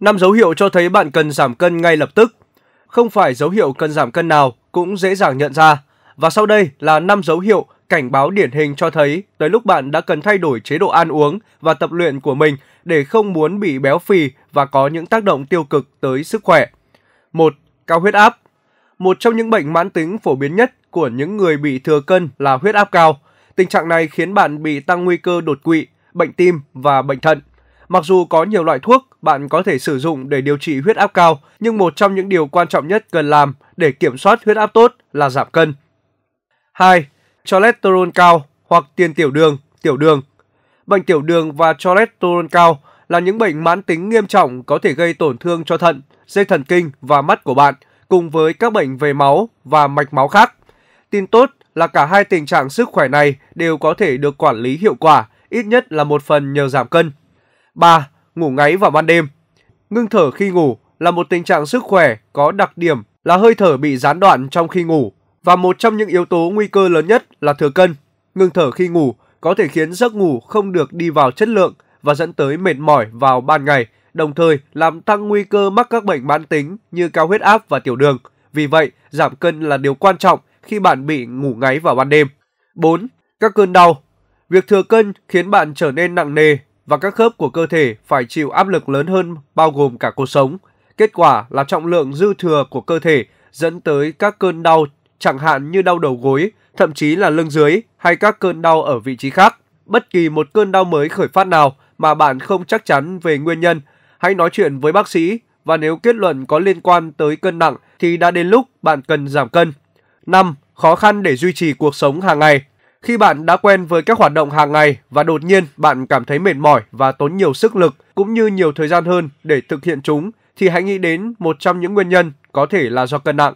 năm dấu hiệu cho thấy bạn cần giảm cân ngay lập tức. Không phải dấu hiệu cần giảm cân nào cũng dễ dàng nhận ra. Và sau đây là năm dấu hiệu cảnh báo điển hình cho thấy tới lúc bạn đã cần thay đổi chế độ ăn uống và tập luyện của mình để không muốn bị béo phì và có những tác động tiêu cực tới sức khỏe. 1. Cao huyết áp Một trong những bệnh mãn tính phổ biến nhất của những người bị thừa cân là huyết áp cao. Tình trạng này khiến bạn bị tăng nguy cơ đột quỵ, bệnh tim và bệnh thận. Mặc dù có nhiều loại thuốc bạn có thể sử dụng để điều trị huyết áp cao, nhưng một trong những điều quan trọng nhất cần làm để kiểm soát huyết áp tốt là giảm cân. 2. Cholesterol cao hoặc tiền tiểu đường, tiểu đường. Bệnh tiểu đường và cholesterol cao là những bệnh mãn tính nghiêm trọng có thể gây tổn thương cho thận, dây thần kinh và mắt của bạn, cùng với các bệnh về máu và mạch máu khác. Tin tốt là cả hai tình trạng sức khỏe này đều có thể được quản lý hiệu quả, ít nhất là một phần nhờ giảm cân. 3 ngủ ngáy vào ban đêm. Ngưng thở khi ngủ là một tình trạng sức khỏe có đặc điểm là hơi thở bị gián đoạn trong khi ngủ và một trong những yếu tố nguy cơ lớn nhất là thừa cân. Ngưng thở khi ngủ có thể khiến giấc ngủ không được đi vào chất lượng và dẫn tới mệt mỏi vào ban ngày, đồng thời làm tăng nguy cơ mắc các bệnh mãn tính như cao huyết áp và tiểu đường. Vì vậy, giảm cân là điều quan trọng khi bạn bị ngủ ngáy vào ban đêm. 4. Các cơn đau Việc thừa cân khiến bạn trở nên nặng nề và các khớp của cơ thể phải chịu áp lực lớn hơn bao gồm cả cuộc sống. Kết quả là trọng lượng dư thừa của cơ thể dẫn tới các cơn đau chẳng hạn như đau đầu gối, thậm chí là lưng dưới hay các cơn đau ở vị trí khác. Bất kỳ một cơn đau mới khởi phát nào mà bạn không chắc chắn về nguyên nhân, hãy nói chuyện với bác sĩ và nếu kết luận có liên quan tới cân nặng thì đã đến lúc bạn cần giảm cân. 5. Khó khăn để duy trì cuộc sống hàng ngày khi bạn đã quen với các hoạt động hàng ngày và đột nhiên bạn cảm thấy mệt mỏi và tốn nhiều sức lực cũng như nhiều thời gian hơn để thực hiện chúng thì hãy nghĩ đến một trong những nguyên nhân có thể là do cân nặng.